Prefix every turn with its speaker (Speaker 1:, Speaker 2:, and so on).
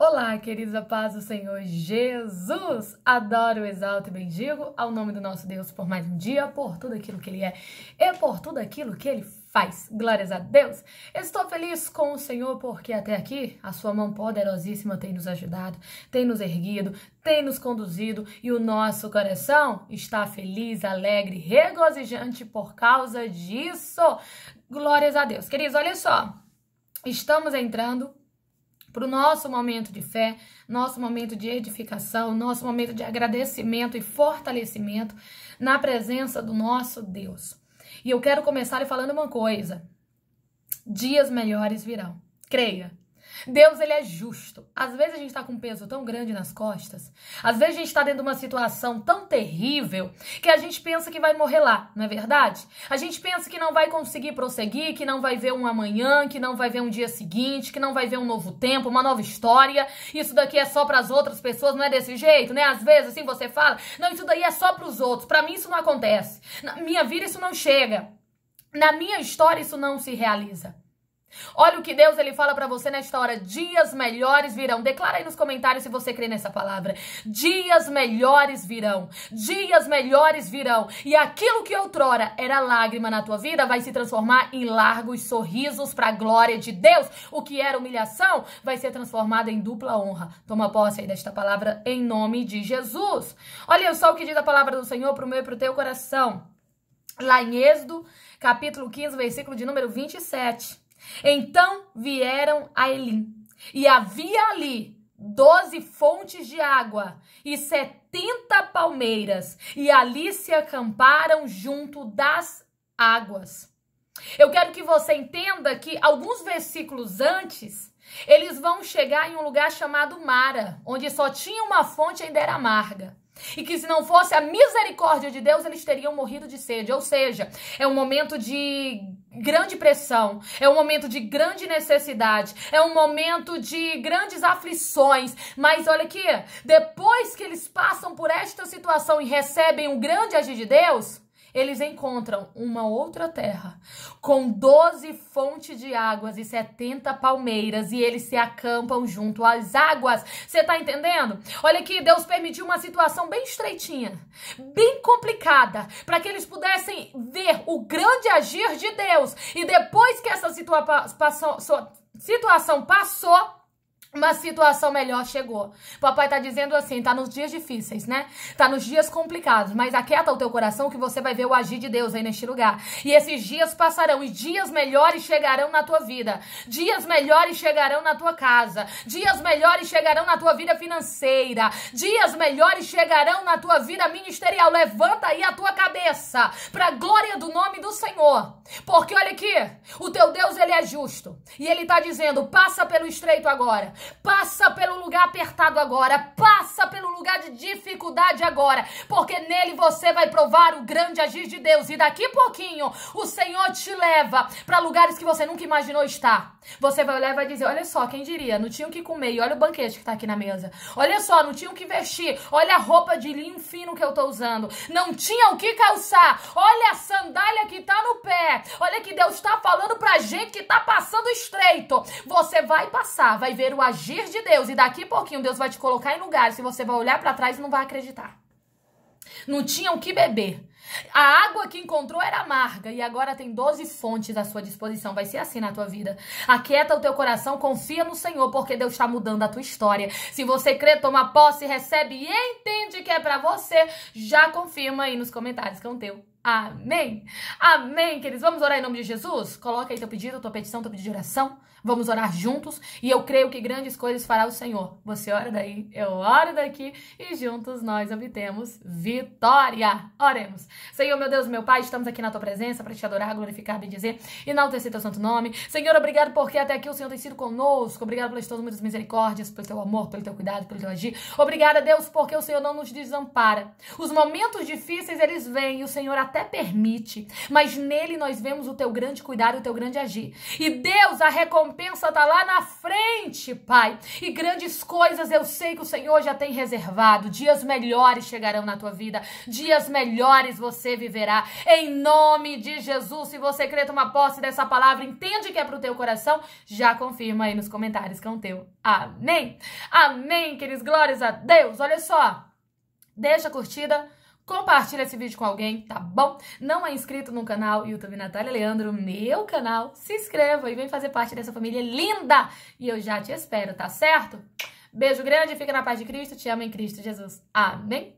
Speaker 1: Olá, queridos, a paz do Senhor Jesus! Adoro, exalto e bendigo ao nome do nosso Deus por mais um dia, por tudo aquilo que Ele é e por tudo aquilo que Ele faz. Glórias a Deus! Estou feliz com o Senhor porque até aqui a Sua mão poderosíssima tem nos ajudado, tem nos erguido, tem nos conduzido e o nosso coração está feliz, alegre, regozijante por causa disso. Glórias a Deus! Queridos, olha só! Estamos entrando para o nosso momento de fé, nosso momento de edificação, nosso momento de agradecimento e fortalecimento na presença do nosso Deus. E eu quero começar lhe falando uma coisa: dias melhores virão. Creia. Deus, ele é justo. Às vezes a gente está com um peso tão grande nas costas, às vezes a gente está dentro de uma situação tão terrível que a gente pensa que vai morrer lá, não é verdade? A gente pensa que não vai conseguir prosseguir, que não vai ver um amanhã, que não vai ver um dia seguinte, que não vai ver um novo tempo, uma nova história. Isso daqui é só para as outras pessoas, não é desse jeito, né? Às vezes assim você fala, não, isso daí é só para os outros. Para mim isso não acontece. Na minha vida isso não chega. Na minha história isso não se realiza. Olha o que Deus ele fala para você nesta hora. Dias melhores virão. Declara aí nos comentários se você crê nessa palavra. Dias melhores virão. Dias melhores virão. E aquilo que outrora era lágrima na tua vida vai se transformar em largos sorrisos para a glória de Deus. O que era humilhação vai ser transformado em dupla honra. Toma posse aí desta palavra em nome de Jesus. Olha só o que diz a palavra do Senhor pro meu e pro teu coração. Lá em Êxodo, capítulo 15, versículo de número 27. Então vieram a Elim, e havia ali doze fontes de água e setenta palmeiras, e ali se acamparam junto das águas. Eu quero que você entenda que alguns versículos antes, eles vão chegar em um lugar chamado Mara, onde só tinha uma fonte ainda era amarga. E que se não fosse a misericórdia de Deus, eles teriam morrido de sede. Ou seja, é um momento de grande pressão, é um momento de grande necessidade, é um momento de grandes aflições. Mas olha aqui, depois que eles passam por esta situação e recebem um grande agir de Deus, eles encontram uma outra terra com 12 fontes de águas e 70 palmeiras e eles se acampam junto às águas. Você tá entendendo? Olha aqui, Deus permitiu uma situação bem estreitinha, bem complicada, para que eles pudessem ver o grande agir de Deus. E depois que essa situa situação passou, uma situação melhor chegou. Papai tá dizendo assim, tá nos dias difíceis, né? Tá nos dias complicados, mas aquieta o teu coração que você vai ver o agir de Deus aí neste lugar. E esses dias passarão e dias melhores chegarão na tua vida. Dias melhores chegarão na tua casa. Dias melhores chegarão na tua vida financeira. Dias melhores chegarão na tua vida ministerial. Levanta aí a tua cabeça para glória do nome do Senhor. Porque olha aqui, o teu Deus ele é justo. E ele está dizendo: passa pelo estreito agora, passa pelo lugar apertado agora, passa pelo lugar de dificuldade agora, porque nele você vai provar o grande agir de Deus. E daqui pouquinho o Senhor te leva para lugares que você nunca imaginou estar. Você vai olhar e vai dizer: olha só, quem diria, não tinha o que comer, e olha o banquete que está aqui na mesa. Olha só, não tinha o que vestir, olha a roupa de linho fino que eu estou usando, não tinha o que calçar, olha a sandália que está no pé. Olha que Deus está falando pra gente que tá passando estreito. Você vai passar, vai ver o agir de Deus e daqui a pouquinho Deus vai te colocar em lugares que você vai olhar para trás e não vai acreditar. Não tinham o que beber. A água que encontrou era amarga e agora tem 12 fontes à sua disposição. Vai ser assim na tua vida. Aquieta o teu coração, confia no Senhor, porque Deus está mudando a tua história. Se você crê, toma posse, recebe e entende que é para você, já confirma aí nos comentários que é um teu. Amém. Amém, queridos. Vamos orar em nome de Jesus? Coloca aí teu pedido, tua petição, teu pedido de oração. Vamos orar juntos e eu creio que grandes coisas fará o Senhor. Você ora daí, eu oro daqui e juntos nós obtemos vitória. Oremos. Senhor, meu Deus, meu Pai, estamos aqui na tua presença para te adorar, glorificar, bendizer e não enaltecer teu santo nome. Senhor, obrigado porque até aqui o Senhor tem sido conosco. Obrigado pelas tuas muitas misericórdias, pelo teu amor, pelo teu cuidado, pelo teu agir. Obrigada, Deus, porque o Senhor não nos desampara. Os momentos difíceis, eles vêm e o Senhor até até permite, mas nele nós vemos o teu grande cuidado, o teu grande agir. E Deus, a recompensa está lá na frente, Pai. E grandes coisas eu sei que o Senhor já tem reservado. Dias melhores chegarão na tua vida, dias melhores você viverá. Em nome de Jesus, se você crê, toma posse dessa palavra, entende que é pro teu coração, já confirma aí nos comentários que é um teu. Amém. Amém, queridos. Glórias a Deus. Olha só. Deixa a curtida Compartilha esse vídeo com alguém, tá bom? Não é inscrito no canal YouTube Natália Leandro, meu canal. Se inscreva e vem fazer parte dessa família linda. E eu já te espero, tá certo? Beijo grande, fica na paz de Cristo. Te amo em Cristo Jesus. Amém.